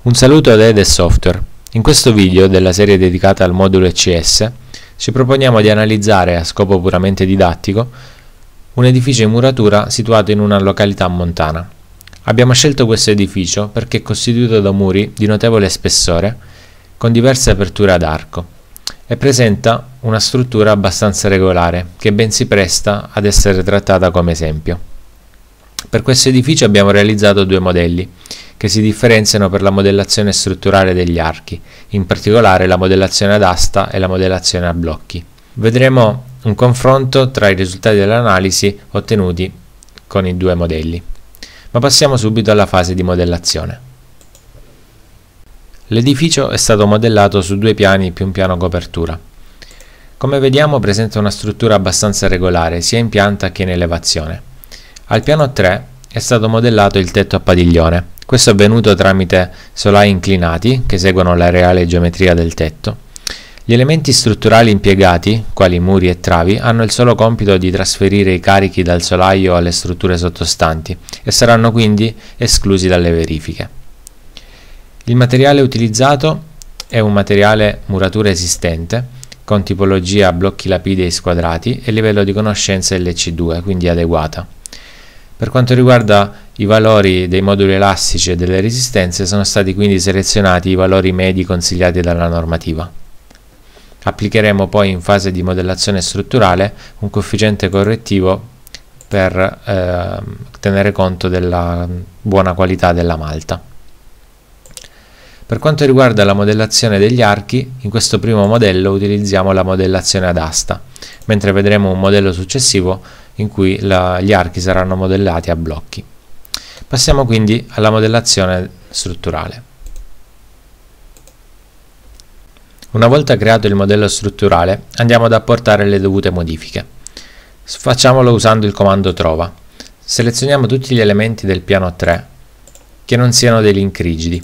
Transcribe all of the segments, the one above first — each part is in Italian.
Un saluto ad Ede Software. In questo video della serie dedicata al modulo ECS ci proponiamo di analizzare, a scopo puramente didattico, un edificio in muratura situato in una località montana. Abbiamo scelto questo edificio perché è costituito da muri di notevole spessore con diverse aperture ad arco e presenta una struttura abbastanza regolare che ben si presta ad essere trattata come esempio. Per questo edificio abbiamo realizzato due modelli che si differenziano per la modellazione strutturale degli archi, in particolare la modellazione ad asta e la modellazione a blocchi. Vedremo un confronto tra i risultati dell'analisi ottenuti con i due modelli. Ma passiamo subito alla fase di modellazione. L'edificio è stato modellato su due piani più un piano copertura. Come vediamo presenta una struttura abbastanza regolare sia in pianta che in elevazione. Al piano 3 è stato modellato il tetto a padiglione, questo è avvenuto tramite solai inclinati che seguono la reale geometria del tetto. Gli elementi strutturali impiegati, quali muri e travi, hanno il solo compito di trasferire i carichi dal solaio alle strutture sottostanti e saranno quindi esclusi dalle verifiche. Il materiale utilizzato è un materiale muratura esistente con tipologia blocchi lapidei squadrati e livello di conoscenza LC2, quindi adeguata. Per quanto riguarda i valori dei moduli elastici e delle resistenze sono stati quindi selezionati i valori medi consigliati dalla normativa. Applicheremo poi in fase di modellazione strutturale un coefficiente correttivo per eh, tenere conto della buona qualità della malta. Per quanto riguarda la modellazione degli archi, in questo primo modello utilizziamo la modellazione ad asta, mentre vedremo un modello successivo in cui la, gli archi saranno modellati a blocchi. Passiamo quindi alla modellazione strutturale. Una volta creato il modello strutturale andiamo ad apportare le dovute modifiche. Facciamolo usando il comando trova. Selezioniamo tutti gli elementi del piano 3 che non siano dei link rigidi.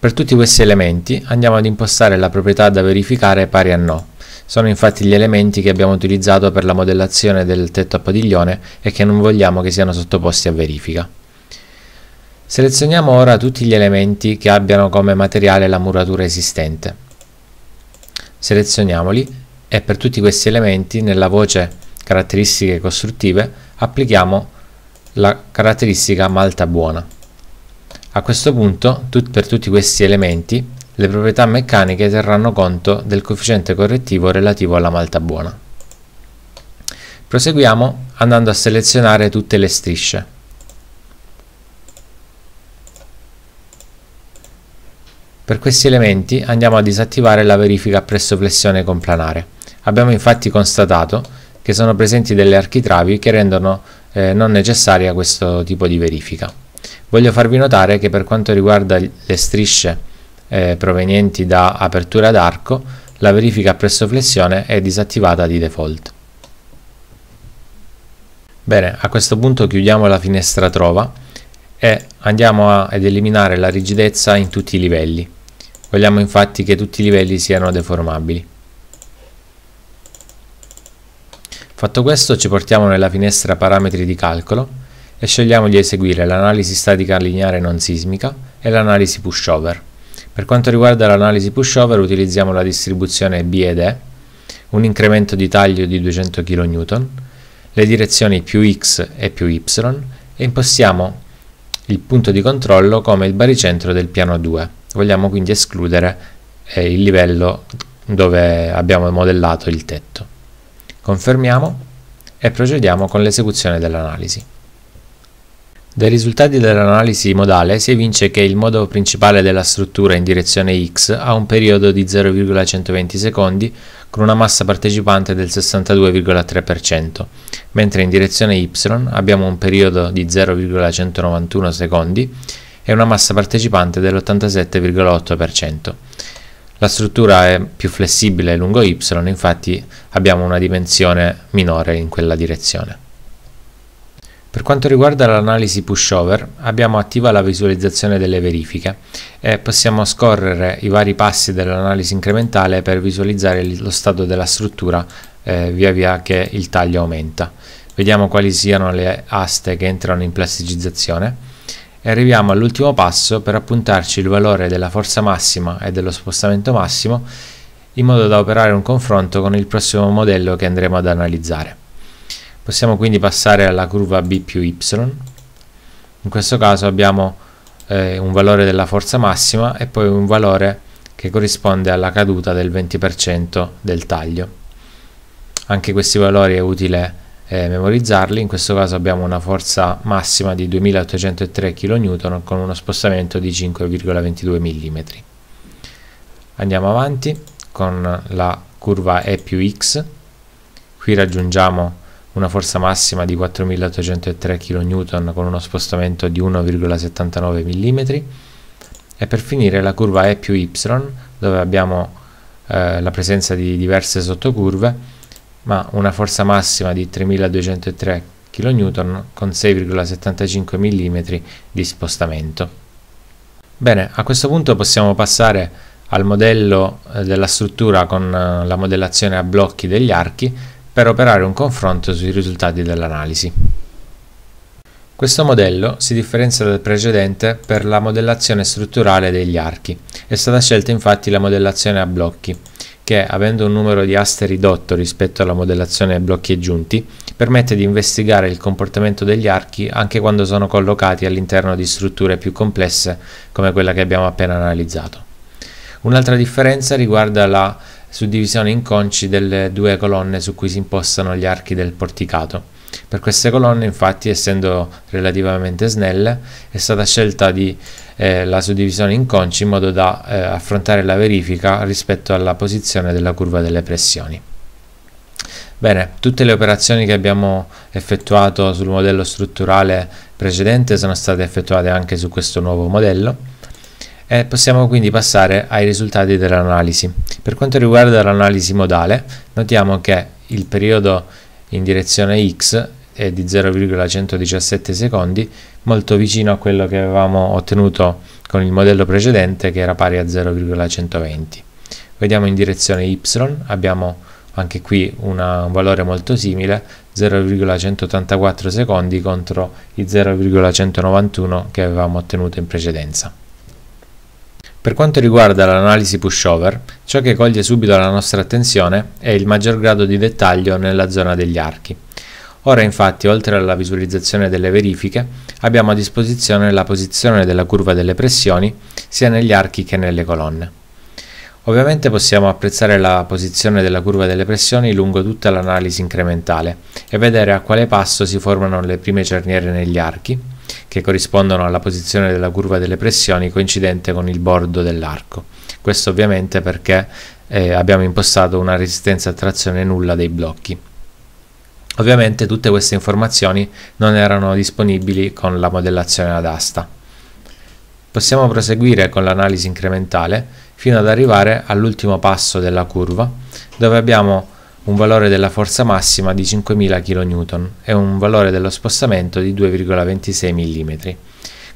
Per tutti questi elementi andiamo ad impostare la proprietà da verificare pari a no sono infatti gli elementi che abbiamo utilizzato per la modellazione del tetto a padiglione e che non vogliamo che siano sottoposti a verifica. Selezioniamo ora tutti gli elementi che abbiano come materiale la muratura esistente. Selezioniamoli e per tutti questi elementi nella voce caratteristiche costruttive applichiamo la caratteristica malta buona. A questo punto tut per tutti questi elementi le proprietà meccaniche terranno conto del coefficiente correttivo relativo alla malta buona. Proseguiamo andando a selezionare tutte le strisce. Per questi elementi andiamo a disattivare la verifica presso flessione con planare. Abbiamo infatti constatato che sono presenti delle architravi che rendono eh, non necessaria questo tipo di verifica. Voglio farvi notare che per quanto riguarda le strisce eh, provenienti da aperture ad arco, la verifica presso flessione è disattivata di default. Bene, a questo punto chiudiamo la finestra trova e andiamo a, ad eliminare la rigidezza in tutti i livelli. Vogliamo infatti che tutti i livelli siano deformabili. Fatto questo ci portiamo nella finestra parametri di calcolo e scegliamo di eseguire l'analisi statica lineare non sismica e l'analisi pushover. Per quanto riguarda l'analisi pushover utilizziamo la distribuzione B ed E, un incremento di taglio di 200 kN, le direzioni più X e più Y e impostiamo il punto di controllo come il baricentro del piano 2. Vogliamo quindi escludere eh, il livello dove abbiamo modellato il tetto. Confermiamo e procediamo con l'esecuzione dell'analisi. Dai risultati dell'analisi modale si evince che il modo principale della struttura in direzione x ha un periodo di 0,120 secondi con una massa partecipante del 62,3%, mentre in direzione y abbiamo un periodo di 0,191 secondi e una massa partecipante dell'87,8%. La struttura è più flessibile lungo y, infatti abbiamo una dimensione minore in quella direzione. Per quanto riguarda l'analisi pushover, abbiamo attiva la visualizzazione delle verifiche e possiamo scorrere i vari passi dell'analisi incrementale per visualizzare lo stato della struttura eh, via via che il taglio aumenta. Vediamo quali siano le aste che entrano in plasticizzazione e arriviamo all'ultimo passo per appuntarci il valore della forza massima e dello spostamento massimo in modo da operare un confronto con il prossimo modello che andremo ad analizzare. Possiamo quindi passare alla curva B più Y. In questo caso abbiamo eh, un valore della forza massima e poi un valore che corrisponde alla caduta del 20% del taglio. Anche questi valori è utile eh, memorizzarli, in questo caso abbiamo una forza massima di 2803 kN con uno spostamento di 5,22 mm. Andiamo avanti con la curva E più X, qui raggiungiamo una forza massima di 4803 kN con uno spostamento di 1,79 mm e per finire la curva E più Y dove abbiamo eh, la presenza di diverse sottocurve ma una forza massima di 3203 kN con 6,75 mm di spostamento. Bene, a questo punto possiamo passare al modello eh, della struttura con eh, la modellazione a blocchi degli archi per operare un confronto sui risultati dell'analisi. Questo modello si differenzia dal precedente per la modellazione strutturale degli archi. È stata scelta infatti la modellazione a blocchi, che avendo un numero di aste ridotto rispetto alla modellazione a blocchi aggiunti, permette di investigare il comportamento degli archi anche quando sono collocati all'interno di strutture più complesse come quella che abbiamo appena analizzato. Un'altra differenza riguarda la suddivisione in conci delle due colonne su cui si impostano gli archi del porticato. Per queste colonne, infatti, essendo relativamente snelle, è stata scelta di, eh, la suddivisione in conci in modo da eh, affrontare la verifica rispetto alla posizione della curva delle pressioni. Bene, tutte le operazioni che abbiamo effettuato sul modello strutturale precedente sono state effettuate anche su questo nuovo modello e possiamo quindi passare ai risultati dell'analisi. Per quanto riguarda l'analisi modale, notiamo che il periodo in direzione x è di 0,117 secondi, molto vicino a quello che avevamo ottenuto con il modello precedente che era pari a 0,120. Vediamo in direzione y, abbiamo anche qui una, un valore molto simile, 0,184 secondi contro i 0,191 che avevamo ottenuto in precedenza. Per quanto riguarda l'analisi pushover, ciò che coglie subito la nostra attenzione è il maggior grado di dettaglio nella zona degli archi. Ora infatti, oltre alla visualizzazione delle verifiche, abbiamo a disposizione la posizione della curva delle pressioni sia negli archi che nelle colonne. Ovviamente possiamo apprezzare la posizione della curva delle pressioni lungo tutta l'analisi incrementale e vedere a quale passo si formano le prime cerniere negli archi che corrispondono alla posizione della curva delle pressioni coincidente con il bordo dell'arco. Questo ovviamente perché eh, abbiamo impostato una resistenza a trazione nulla dei blocchi. Ovviamente tutte queste informazioni non erano disponibili con la modellazione ad asta. Possiamo proseguire con l'analisi incrementale fino ad arrivare all'ultimo passo della curva dove abbiamo un valore della forza massima di 5000 kN e un valore dello spostamento di 2,26 mm.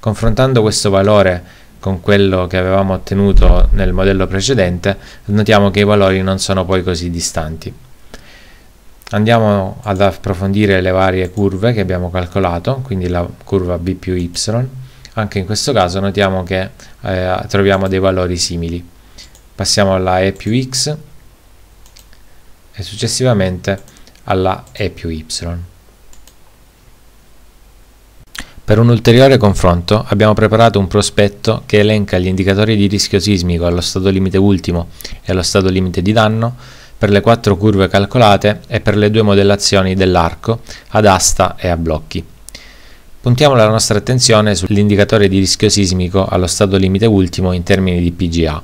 Confrontando questo valore con quello che avevamo ottenuto nel modello precedente, notiamo che i valori non sono poi così distanti. Andiamo ad approfondire le varie curve che abbiamo calcolato, quindi la curva B più Y. Anche in questo caso notiamo che eh, troviamo dei valori simili. Passiamo alla E più X, e successivamente alla e più y. Per un ulteriore confronto abbiamo preparato un prospetto che elenca gli indicatori di rischio sismico allo stato limite ultimo e allo stato limite di danno per le quattro curve calcolate e per le due modellazioni dell'arco ad asta e a blocchi. Puntiamo la nostra attenzione sull'indicatore di rischio sismico allo stato limite ultimo in termini di PGA.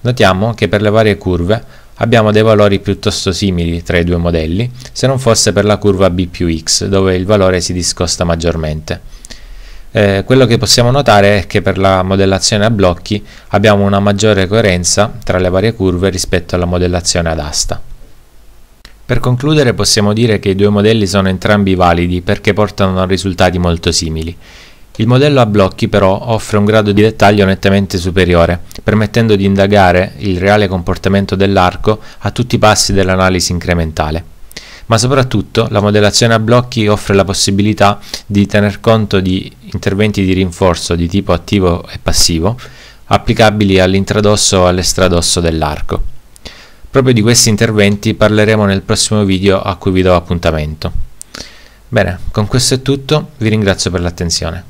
Notiamo che per le varie curve abbiamo dei valori piuttosto simili tra i due modelli, se non fosse per la curva b più x, dove il valore si discosta maggiormente. Eh, quello che possiamo notare è che per la modellazione a blocchi abbiamo una maggiore coerenza tra le varie curve rispetto alla modellazione ad asta. Per concludere possiamo dire che i due modelli sono entrambi validi perché portano a risultati molto simili. Il modello a blocchi però offre un grado di dettaglio nettamente superiore, permettendo di indagare il reale comportamento dell'arco a tutti i passi dell'analisi incrementale. Ma soprattutto la modellazione a blocchi offre la possibilità di tener conto di interventi di rinforzo di tipo attivo e passivo, applicabili all'intradosso o all'estradosso dell'arco. Proprio di questi interventi parleremo nel prossimo video a cui vi do appuntamento. Bene, con questo è tutto, vi ringrazio per l'attenzione.